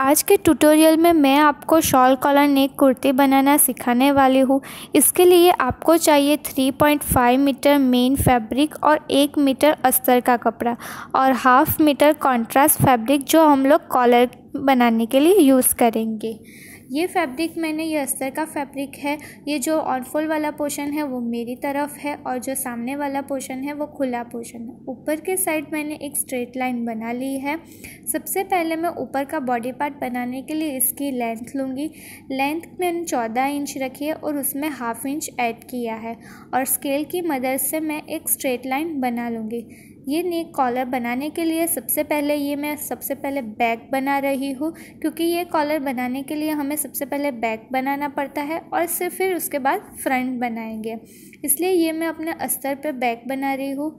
आज के ट्यूटोरियल में मैं आपको शॉल कॉलर नेक कुर्ती बनाना सिखाने वाली हूँ इसके लिए आपको चाहिए 3.5 मीटर मेन फैब्रिक और एक मीटर अस्तर का कपड़ा और हाफ मीटर कॉन्ट्रास्ट फैब्रिक जो हम लोग कॉलर बनाने के लिए यूज़ करेंगे ये फैब्रिक मैंने ये अस्तर का फैब्रिक है ये जो ऑनफोल वाला पोर्शन है वो मेरी तरफ है और जो सामने वाला पोर्शन है वो खुला पोर्शन है ऊपर के साइड मैंने एक स्ट्रेट लाइन बना ली है सबसे पहले मैं ऊपर का बॉडी पार्ट बनाने के लिए इसकी लेंथ लूँगी लेंथ मैंने चौदह इंच रखी है और उसमें हाफ इंच ऐड किया है और स्केल की मदद से मैं एक स्ट्रेट लाइन बना लूँगी ये नेक कॉलर बनाने के लिए सबसे पहले ये मैं सबसे पहले बैक बना रही हूँ क्योंकि ये कॉलर बनाने के लिए हमें सबसे पहले बैक बनाना पड़ता है और सिर्फ फिर उसके बाद फ्रंट बनाएंगे इसलिए ये मैं अपने अस्तर पर बैक बना रही हूँ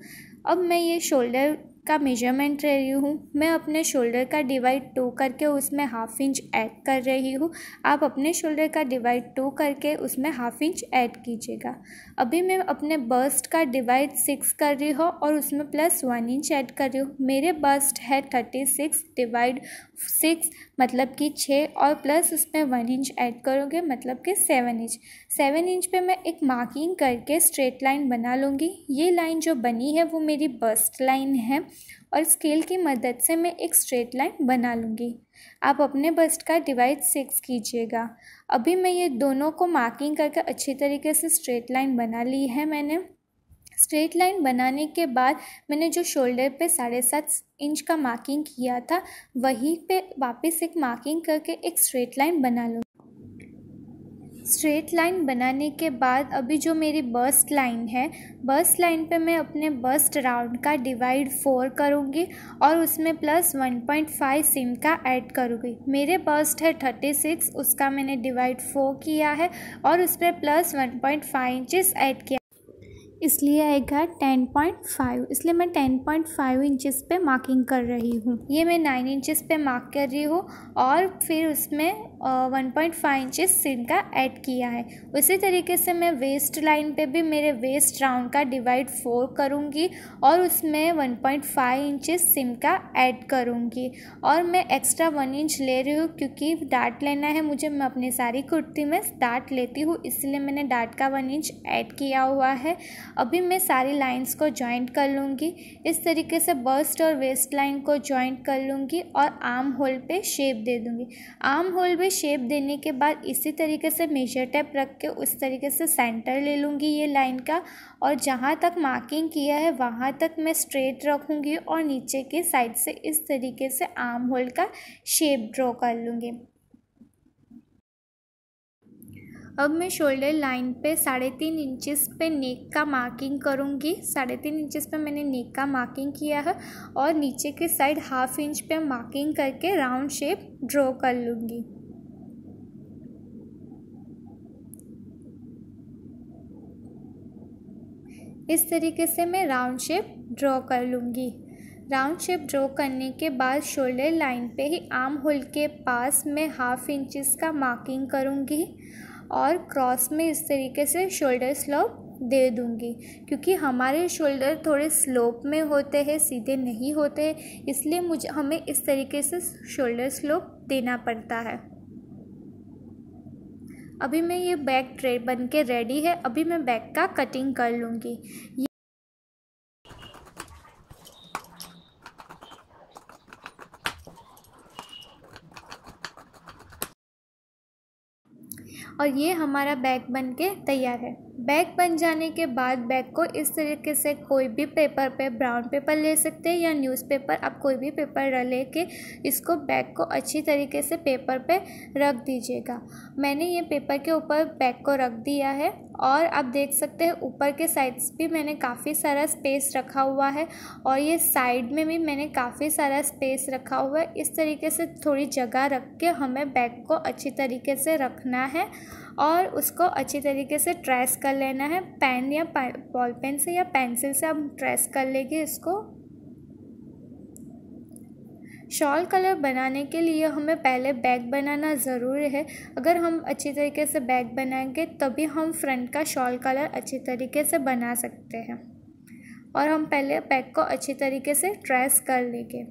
अब मैं ये शोल्डर का मेजरमेंट ले रही हूँ मैं अपने शोल्डर का डिवाइड टू करके उसमें हाफ इंच ऐड कर रही हूँ आप अपने शोल्डर का डिवाइड टू करके उसमें हाफ इंच ऐड कीजिएगा अभी मैं अपने बस्ट का डिवाइड सिक्स कर रही हूँ और उसमें प्लस वन इंच ऐड कर रही हूँ मेरे बस्ट है थर्टी सिक्स डिवाइड सिक्स मतलब कि छः और प्लस उसमें वन इंच ऐड करोगे मतलब कि सेवन इंच सेवन इंच पे मैं एक मार्किंग करके स्ट्रेट लाइन बना लूँगी ये लाइन जो बनी है वो मेरी बस्ट लाइन है और स्केल की मदद से मैं एक स्ट्रेट लाइन बना लूँगी आप अपने बस्ट का डिवाइड सिक्स कीजिएगा अभी मैं ये दोनों को मार्किंग करके अच्छी तरीके से स्ट्रेट लाइन बना ली है मैंने स्ट्रेट लाइन बनाने के बाद मैंने जो शोल्डर पे साढ़े सात इंच का मार्किंग किया था वहीं पे वापस एक मार्किंग करके एक स्ट्रेट लाइन बना लूँ स्ट्रेट लाइन बनाने के बाद अभी जो मेरी बस्ट लाइन है बस्ट लाइन पे मैं अपने बस्ट राउंड का डिवाइड फोर करूँगी और उसमें plus one point five seam का ऐड करूँगी मेरे बस्ट है थर्टी सिक्स उसका मैंने डिवाइड फोर किया है और उसमें plus one point five inches add किया इसलिए आएगा टेन पॉइंट फाइव इसलिए मैं टेन पॉइंट फाइव इंचज़ पे मार्किंग कर रही हूँ ये मैं नाइन इंचज़ पे मार्क कर रही हूँ और फिर उसमें one point five inches seam का ऐड किया है उसी तरीके से मैं वेस्ट लाइन पे भी मेरे वेस्ट राउंड का डिवाइड फोर करूँगी और उसमें one point five inches seam का ऐड करूँगी और मैं एक्स्ट्रा वन इंच ले रही हूँ क्योंकि डाट लेना है मुझे मैं अपनी सारी कुर्ती में डाट लेती हूँ इसलिए मैंने डाट का वन इंच ऐड किया हुआ है अभी मैं सारी लाइंस को जॉइंट कर लूँगी इस तरीके से बस्ट और वेस्ट लाइन को जॉइंट कर लूँगी और आर्म होल पे शेप दे दूँगी आर्म होल पे शेप देने के बाद इसी तरीके से मेजर टेप रख के उस तरीके से सेंटर ले लूँगी ये लाइन का और जहाँ तक मार्किंग किया है वहाँ तक मैं स्ट्रेट रखूँगी और नीचे के साइड से इस तरीके से आर्म होल का शेप ड्रॉ कर लूँगी अब मैं शोल्डर लाइन पे साढ़े तीन इंचिस पे नेक का मार्किंग करूँगी साढ़े तीन इंचिस पे मैंने नेक का मार्किंग किया है और नीचे के साइड हाफ इंच पे मार्किंग करके राउंड शेप ड्रॉ कर लूँगी इस तरीके से मैं राउंड शेप ड्रॉ कर लूँगी राउंड शेप ड्रॉ करने के बाद शोल्डर लाइन पे ही आर्म होल के पास मैं हाफ इंचिस का मार्किंग करूँगी और क्रॉस में इस तरीके से शोल्डर स्लोप दे दूंगी क्योंकि हमारे शोल्डर थोड़े स्लोप में होते हैं सीधे नहीं होते इसलिए मुझे हमें इस तरीके से शोल्डर स्लोप देना पड़ता है अभी मैं ये बैक ट्रे बन के रेडी है अभी मैं बैक का कटिंग कर लूँगी और ये हमारा बैग बन के तैयार है बैग बन जाने के बाद बैग को इस तरीके से कोई भी पेपर पे ब्राउन पेपर ले सकते हैं या न्यूज़पेपर आप कोई भी पेपर ले के इसको बैग को अच्छी तरीके से पेपर पे रख दीजिएगा मैंने ये पेपर के ऊपर बैग को रख दिया है और आप देख सकते हैं ऊपर के साइड्स भी मैंने काफ़ी सारा स्पेस रखा हुआ है और ये साइड में भी मैंने काफ़ी सारा स्पेस रखा हुआ है इस तरीके से थोड़ी जगह रख के हमें बैग को अच्छी तरीके से रखना है और उसको अच्छी तरीके से ट्रेस कर लेना है पेन या बॉल पेन से या पेंसिल से आप ट्रेस कर लेंगे इसको शॉल कलर बनाने के लिए हमें पहले बैग बनाना ज़रूरी है अगर हम अच्छी तरीके से बैग बनाएंगे तभी हम फ्रंट का शॉल कलर अच्छी तरीके से बना सकते हैं और हम पहले बैग को अच्छी तरीके से ट्रेस कर लेंगे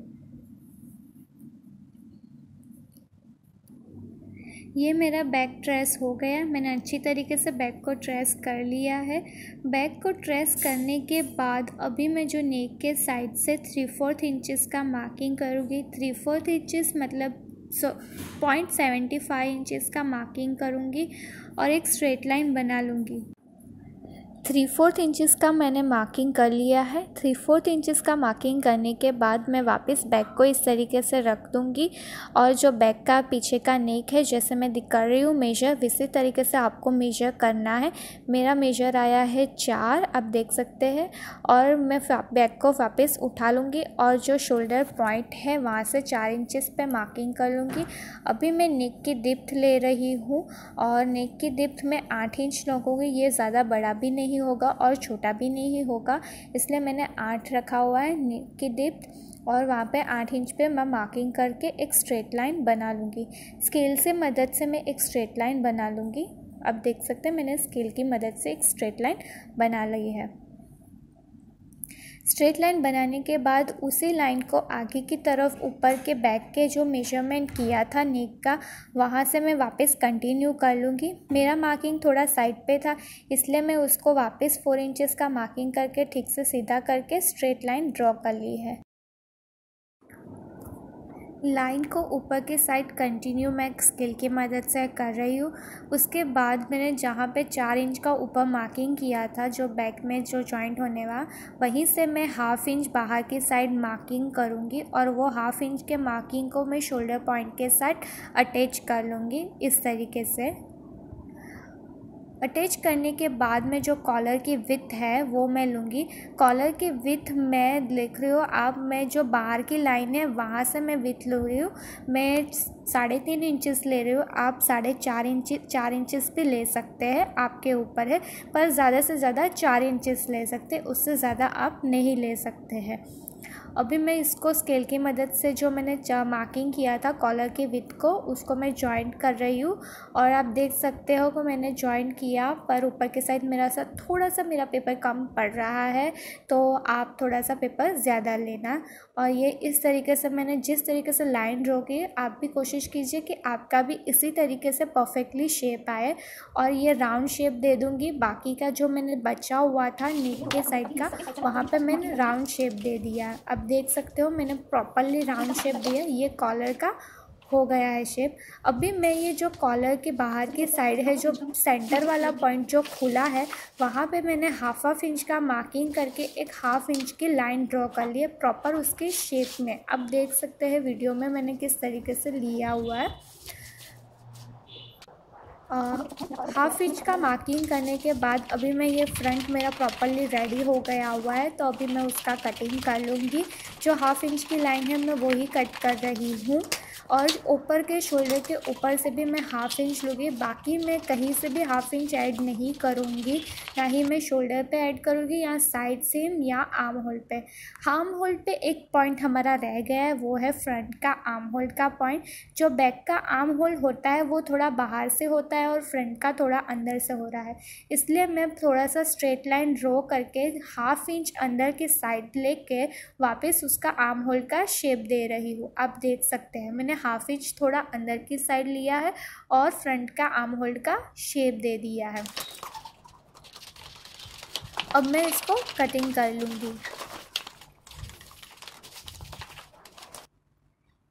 ये मेरा बैक ट्रेस हो गया मैंने अच्छी तरीके से बैक को ट्रेस कर लिया है बैक को ट्रेस करने के बाद अभी मैं जो नेक के साइड से थ्री फोर्थ इंचेस का मार्किंग करूँगी थ्री फोर्थ इंचेस मतलब so point seventy five inches का मार्किंग करूँगी और एक स्ट्रेट लाइन बना लूँगी थ्री फोर्थ इंचेस का मैंने मार्किंग कर लिया है थ्री फोर्थ इंचेस का मार्किंग करने के बाद मैं वापस बैक को इस तरीके से रख दूँगी और जो बैक का पीछे का नेक है जैसे मैं कर रही हूँ मेजर इसी तरीके से आपको मेजर करना है मेरा मेजर आया है चार आप देख सकते हैं और मैं बैक को वापस उठा लूँगी और जो शोल्डर पॉइंट है वहाँ से चार इंचिस पर मार्किंग कर लूँगी अभी मैं नेक की डिप्थ ले रही हूँ और नेक की डिप्थ मैं आठ इंच लगूँगी ये ज़्यादा बड़ा भी नहीं नहीं होगा और छोटा भी नहीं होगा इसलिए मैंने आठ रखा हुआ है की डिप्थ और वहाँ पे आठ इंच पे मैं मार्किंग करके एक स्ट्रेट लाइन बना लूँगी स्केल से मदद से मैं एक स्ट्रेट लाइन बना लूँगी अब देख सकते हैं मैंने स्केल की मदद से एक स्ट्रेट लाइन बना ली है स्ट्रेट लाइन बनाने के बाद उसी लाइन को आगे की तरफ ऊपर के बैक के जो मेजरमेंट किया था नेक का वहाँ से मैं वापस कंटिन्यू कर लूँगी मेरा मार्किंग थोड़ा साइड पे था इसलिए मैं उसको वापस फोर इंचेस का मार्किंग करके ठीक से सीधा करके स्ट्रेट लाइन ड्रॉ कर ली है लाइन को ऊपर के साइड कंटिन्यू मैं स्केल की मदद से कर रही हूँ उसके बाद मैंने जहाँ पे चार इंच का ऊपर मार्किंग किया था जो बैक में जो जॉइंट होने वाला वहीं से मैं हाफ इंच बाहर की साइड मार्किंग करूँगी और वो हाफ इंच के मार्किंग को मैं शोल्डर पॉइंट के साथ अटैच कर लूँगी इस तरीके से अटैच करने के बाद में जो कॉलर की विथ है वो मैं लूँगी कॉलर की विथ मैं लिख रही हूँ आप मैं जो बाहर की लाइन है वहाँ से मैं विथ लू रही हूँ मैं साढ़े तीन इंचज़ ले रही हूँ आप साढ़े चार इंच चार इंचज़ भी ले सकते हैं आपके ऊपर है पर ज़्यादा से ज़्यादा चार इंचज़ ले सकते उससे ज़्यादा आप नहीं ले सकते हैं अभी मैं इसको स्केल की मदद से जो मैंने मार्किंग किया था कॉलर की विथ को उसको मैं जॉइंट कर रही हूँ और आप देख सकते हो कि मैंने जॉइंट किया पर ऊपर के साइड मेरा सा थोड़ा सा मेरा पेपर कम पड़ रहा है तो आप थोड़ा सा पेपर ज़्यादा लेना और ये इस तरीके से मैंने जिस तरीके से लाइन ड्रो की आप भी कोशिश कीजिए कि आपका भी इसी तरीके से परफेक्टली शेप आए और ये राउंड शेप दे दूँगी बाकी का जो मैंने बचा हुआ था नीट के साइड का वहाँ पर मैंने राउंड शेप दे दिया अब देख सकते हो मैंने प्रॉपरली राउंड शेप दिया ये कॉलर का हो गया है शेप अभी मैं ये जो कॉलर के बाहर की साइड है जो सेंटर वाला पॉइंट जो खुला है वहाँ पे मैंने हाफ हाफ इंच का मार्किंग करके एक हाफ इंच की लाइन ड्रॉ कर ली है प्रॉपर उसके शेप में अब देख सकते हैं वीडियो में मैंने किस तरीके से लिया हुआ है हाफ इंच का मार्किंग करने के बाद अभी मैं ये फ्रंट मेरा प्रॉपरली रेडी हो गया हुआ है तो अभी मैं उसका कटिंग कर लूँगी जो हाफ इंच की लाइन है मैं वही कट कर रही हूँ और ऊपर के शोल्डर के ऊपर से भी मैं हाफ इंच लूँगी बाकी मैं कहीं से भी हाफ इंच ऐड नहीं करूँगी ना ही मैं शोल्डर पे ऐड करूँगी या साइड सेम या आर्म होल पे आर्म होल पे एक पॉइंट हमारा रह गया है वो है फ्रंट का आर्म होल का पॉइंट जो बैक का आर्म होल होता है वो थोड़ा बाहर से होता है और फ्रंट का थोड़ा अंदर से हो रहा है इसलिए मैं थोड़ा सा स्ट्रेट लाइन ड्रॉ करके हाफ इंच अंदर की साइड लेके वापस उसका आर्म होल का शेप दे रही हूँ आप देख सकते हैं मैंने हाफ इंच थोड़ा अंदर की साइड लिया है और फ्रंट का आर्म होल्ड का शेप दे दिया है अब मैं इसको कटिंग कर लूँगी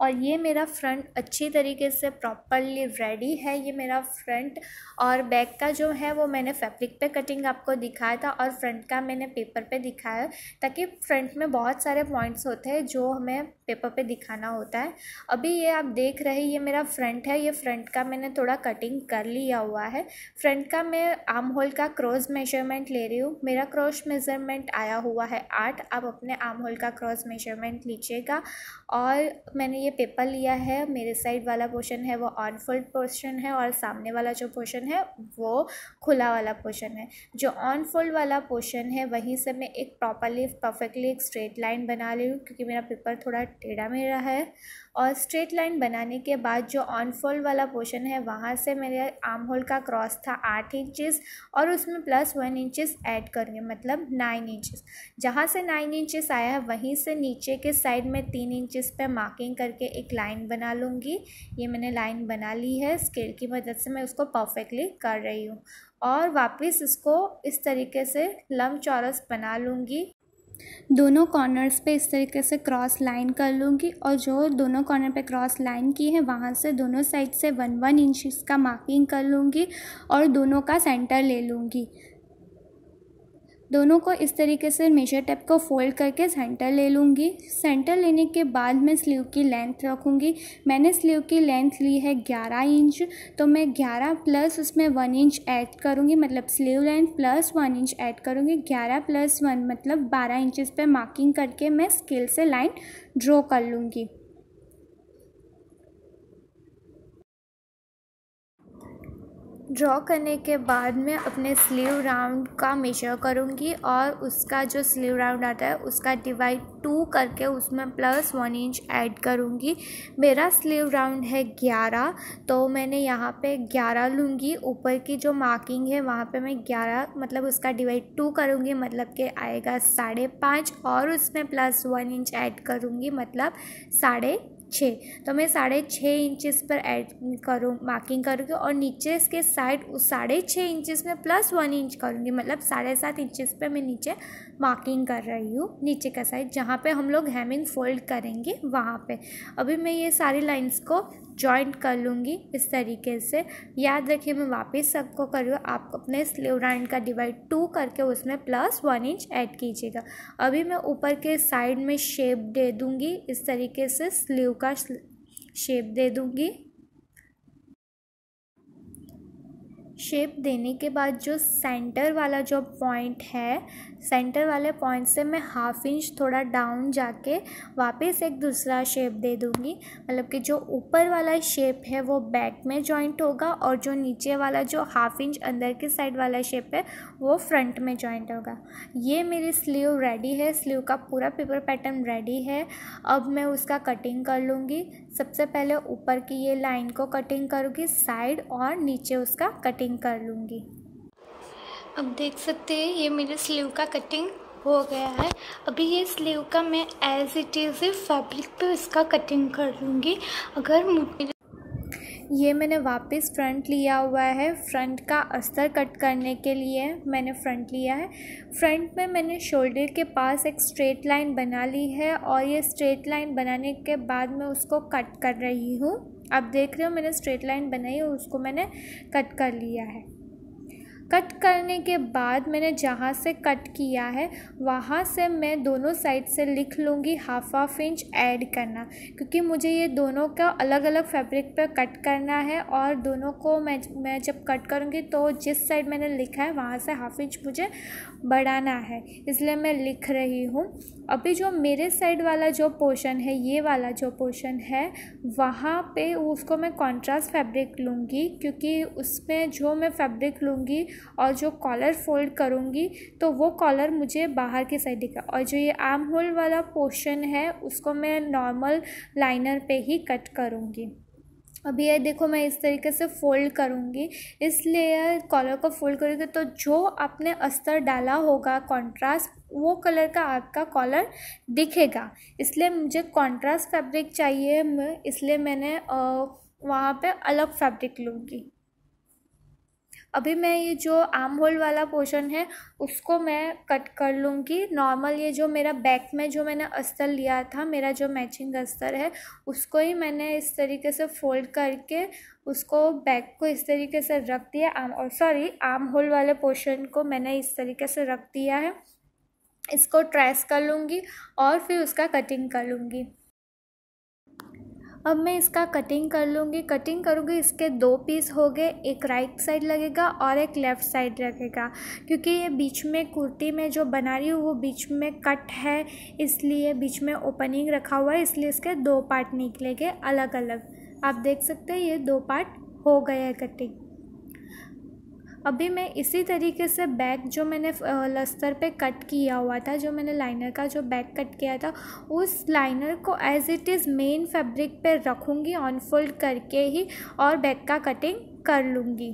और ये मेरा फ्रंट अच्छी तरीके से प्रॉपरली रेडी है ये मेरा फ्रंट और बैक का जो है वो मैंने फैब्रिक पे कटिंग आपको दिखाया था और फ्रंट का मैंने पेपर पे दिखाया ताकि फ्रंट में बहुत सारे पॉइंट्स होते हैं जो हमें पेपर पे दिखाना होता है अभी ये आप देख रहे ये मेरा फ्रंट है ये फ्रंट का मैंने थोड़ा कटिंग कर लिया हुआ है फ्रंट का मैं आर्म होल का क्रॉस मेजरमेंट ले रही हूँ मेरा क्रॉस मेजरमेंट आया हुआ है आठ आप अपने आर्म होल का क्रॉस मेजरमेंट लीजिएगा और मैंने ये पेपर लिया है मेरे साइड वाला पोर्शन है वो ऑन फोल्ड पोर्शन है और सामने वाला जो पोर्शन है वो खुला वाला पोर्शन है जो ऑन फोल्ड वाला पोर्शन है वहीं से मैं एक प्रॉपरली परफेक्टली एक स्ट्रेट लाइन बना ली हूँ क्योंकि मेरा पेपर थोड़ा टेढ़ा मेरा है और स्ट्रेट लाइन बनाने के बाद जो ऑन फोल्ड वाला पोर्शन है वहाँ से मेरे आर्म होल का क्रॉस था आठ इंचेस और उसमें प्लस वन इंचेस ऐड करेंगे मतलब नाइन इंचेस जहाँ से नाइन इंचेस आया है वहीं से नीचे के साइड में तीन इंच जिस पे मार्किंग करके एक लाइन बना लूँगी ये मैंने लाइन बना ली है स्केल की मदद से मैं उसको परफेक्टली कर रही हूँ और वापस इसको इस तरीके से लम चौरस बना लूँगी दोनों कॉर्नर्स पे इस तरीके से क्रॉस लाइन कर लूँगी और जो दोनों कॉर्नर पे क्रॉस लाइन की है वहाँ से दोनों साइड से वन वन इंच का मार्किंग कर लूँगी और दोनों का सेंटर ले लूँगी दोनों को इस तरीके से मेजर टेप को फोल्ड करके सेंटर ले लूँगी सेंटर लेने के बाद मैं स्लीव की लेंथ रखूँगी मैंने स्लीव की लेंथ ली है ग्यारह इंच तो मैं ग्यारह प्लस उसमें वन इंच ऐड करूँगी मतलब sleeve length plus one inch add करूँगी ग्यारह प्लस वन मतलब बारह इंचज़ पे मार्किंग करके मैं स्केल से लाइन ड्रॉ कर लूँगी ड्रॉ करने के बाद मैं अपने स्लीव राउंड का मेजर करूँगी और उसका जो स्लीव राउंड आता है उसका डिवाइड टू करके उसमें प्लस वन इंच ऐड करूँगी मेरा स्लीव राउंड है ग्यारह तो मैंने यहाँ पे ग्यारह लूँगी ऊपर की जो मार्किंग है वहाँ पे मैं ग्यारह मतलब उसका डिवाइड टू करूँगी मतलब कि आएगा साढ़े पाँच और उसमें प्लस वन इंच ऐड करूँगी मतलब साढ़े छः तो मैं साढ़े छः इंचिस पर ऐड करूँ मार्किंग करूँगी और नीचे इसके साइड उस साढ़े छः इंचेस में प्लस वन इंच करूँगी मतलब साढ़े सात इंचिस पर मैं नीचे मार्किंग कर रही हूँ नीचे का साइड जहाँ पे हम लोग हेमिंग फोल्ड करेंगे वहाँ पे अभी मैं ये सारी लाइंस को जॉइंट कर लूँगी इस तरीके से याद रखिए मैं वापस सबको करूँ आप अपने स्लीव राउंड का डिवाइड टू करके उसमें प्लस वन इंच ऐड कीजिएगा अभी मैं ऊपर के साइड में शेप दे दूँगी इस तरीके से स्लीव का शेप दे दूंगी शेप देने के बाद जो सेंटर वाला जो पॉइंट है सेंटर वाले पॉइंट से मैं हाफ इंच थोड़ा डाउन जाके वापस एक दूसरा शेप दे दूँगी मतलब कि जो ऊपर वाला शेप है वो बैक में जॉइंट होगा और जो नीचे वाला जो हाफ इंच अंदर की साइड वाला शेप है वो फ्रंट में जॉइंट होगा ये मेरी स्लीव रेडी है स्लीव का पूरा पेपर पैटर्न रेडी है अब मैं उसका कटिंग कर लूँगी सबसे पहले ऊपर की ये लाइन को कटिंग करूँगी साइड और नीचे उसका कटिंग कर लूँगी अब देख सकते हैं ये मेरे स्लीव का कटिंग हो गया है अभी ये स्लीव का मैं एज इट इज़ फैब्रिक पे इसका कटिंग कर लूँगी अगर मुझे ये मैंने वापस फ्रंट लिया हुआ है फ्रंट का अस्तर कट करने के लिए मैंने फ्रंट लिया है फ्रंट में मैंने शोल्डर के पास एक स्ट्रेट लाइन बना ली है और ये स्ट्रेट लाइन बनाने के बाद मैं उसको कट कर रही हूँ आप देख रहे हो मैंने स्ट्रेट लाइन बनाई और उसको मैंने कट कर लिया है कट करने के बाद मैंने जहाँ से कट किया है वहाँ से मैं दोनों साइड से लिख लूँगी हाफ हाफ इंच ऐड करना क्योंकि मुझे ये दोनों का अलग अलग फैब्रिक पर कट करना है और दोनों को मैं मैं जब कट करूँगी तो जिस साइड मैंने लिखा है वहाँ से हाफ इंच मुझे बढ़ाना है इसलिए मैं लिख रही हूँ अभी जो मेरे साइड वाला जो पोर्शन है ये वाला जो पोर्शन है वहाँ पे उसको मैं कंट्रास्ट फैब्रिक लूँगी क्योंकि उसमें जो मैं फैब्रिक लूँगी और जो कॉलर फोल्ड करूँगी तो वो कॉलर मुझे बाहर की साइड दिखा और जो ये आर्म होल वाला पोर्शन है उसको मैं नॉर्मल लाइनर पे ही कट करूँगी अभी ये देखो मैं इस तरीके से फ़ोल्ड करूँगी इस लेयर कॉलर को फोल्ड करूँगी तो जो आपने अस्तर डाला होगा कंट्रास्ट वो कलर का आपका कॉलर दिखेगा इसलिए मुझे कंट्रास्ट फैब्रिक चाहिए इसलिए मैंने वहाँ पे अलग फैब्रिक लूँगी अभी मैं ये जो आर्म होल वाला पोर्शन है उसको मैं कट कर लूँगी नॉर्मल ये जो मेरा बैक में जो मैंने अस्तर लिया था मेरा जो मैचिंग अस्तर है उसको ही मैंने इस तरीके से फोल्ड करके उसको बैक को इस तरीके से रख दिया आम और सॉरी आर्म होल वाले पोर्शन को मैंने इस तरीके से रख दिया है इसको ट्रेस कर लूँगी और फिर उसका कटिंग कर लूँगी अब मैं इसका कटिंग कर लूँगी कटिंग करूँगी इसके दो पीस हो गए एक राइट साइड लगेगा और एक लेफ़्ट साइड लगेगा क्योंकि ये बीच में कुर्ती में जो बना रही हूँ वो बीच में कट है इसलिए बीच में ओपनिंग रखा हुआ है इसलिए इसके दो पार्ट निकलेंगे अलग अलग आप देख सकते हैं ये दो पार्ट हो गया है कटिंग अभी मैं इसी तरीके से बैक जो मैंने लस्तर पे कट किया हुआ था जो मैंने लाइनर का जो बैक कट किया था उस लाइनर को as it is main fabric पे रखूँगी अनफोल्ड करके ही और बैक का कटिंग कर लूँगी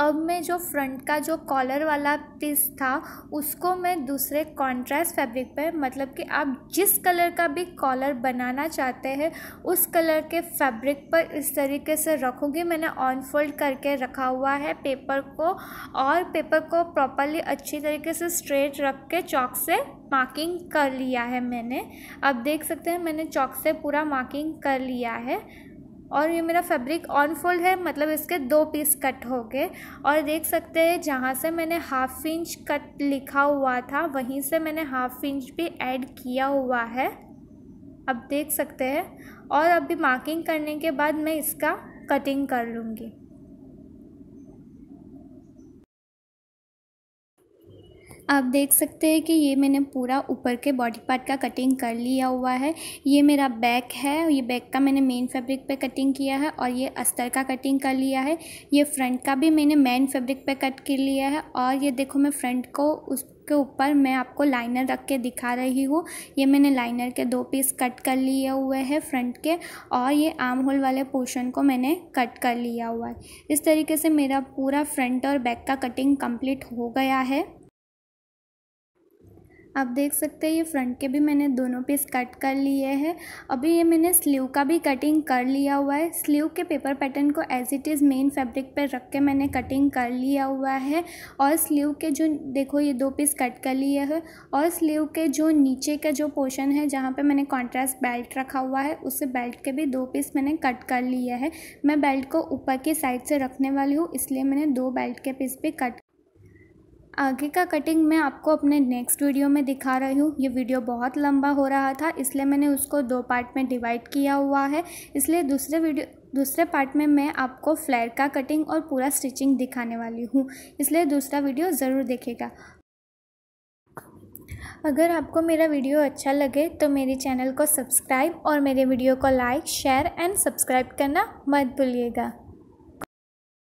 अब मैं जो फ्रंट का जो कॉलर वाला पीस था उसको मैं दूसरे कॉन्ट्रास्ट फैब्रिक पर मतलब कि आप जिस कलर का भी कॉलर बनाना चाहते हैं उस कलर के फैब्रिक पर इस तरीके से रखूँगी मैंने ऑन फोल्ड करके रखा हुआ है पेपर को और पेपर को प्रॉपरली अच्छी तरीके से स्ट्रेट रख के चौक से मार्किंग कर लिया है मैंने आप देख सकते हैं मैंने चौक से पूरा मार्किंग कर लिया है और ये मेरा फैब्रिक ऑन है मतलब इसके दो पीस कट हो गए और देख सकते हैं जहाँ से मैंने हाफ इंच कट लिखा हुआ था वहीं से मैंने हाफ इंच भी ऐड किया हुआ है अब देख सकते हैं और अभी मार्किंग करने के बाद मैं इसका कटिंग कर लूँगी आप देख सकते हैं कि ये मैंने पूरा ऊपर के बॉडी पार्ट का कटिंग कर लिया हुआ है ये मेरा बैक है ये बैक का मैंने मेन फैब्रिक पे कटिंग किया है और ये अस्तर का कटिंग कर लिया है ये फ्रंट का भी मैंने मेन फैब्रिक पे कट कर लिया है और ये देखो मैं फ्रंट को उस के ऊपर मैं आपको लाइनर रख के दिखा रही हूँ ये मैंने लाइनर के दो पीस कट कर लिए हुए हैं फ्रंट के और ये आर्म होल वाले पोर्शन को मैंने कट कर लिया हुआ है इस तरीके से मेरा पूरा फ्रंट और बैक का कटिंग कंप्लीट हो गया है आप देख सकते हैं ये फ्रंट के भी मैंने दोनों पीस कट कर लिए हैं अभी ये मैंने स्लीव का भी कटिंग कर लिया हुआ है स्लीव के पेपर पैटर्न को as it is main fabric पर रख के मैंने कटिंग कर लिया हुआ है और स्लीव के जो देखो ये दो पीस कट कर लिए हैं और स्लीव के जो नीचे का जो पोर्शन है जहाँ पर मैंने कॉन्ट्रास्ट बेल्ट रखा हुआ है उससे बेल्ट के भी दो पीस मैंने कट कर लिए है मैं बेल्ट को ऊपर की साइड से रखने वाली हूँ इसलिए मैंने दो बेल्ट के पीस भी कट आगे का कटिंग मैं आपको अपने नेक्स्ट वीडियो में दिखा रही हूँ ये वीडियो बहुत लंबा हो रहा था इसलिए मैंने उसको दो पार्ट में डिवाइड किया हुआ है इसलिए दूसरे वीडियो दूसरे पार्ट में मैं आपको फ्लैर का कटिंग और पूरा स्टिचिंग दिखाने वाली हूँ इसलिए दूसरा वीडियो ज़रूर देखेगा अगर आपको मेरा वीडियो अच्छा लगे तो मेरे चैनल को सब्सक्राइब और मेरे वीडियो को लाइक शेयर एंड सब्सक्राइब करना मत भूलिएगा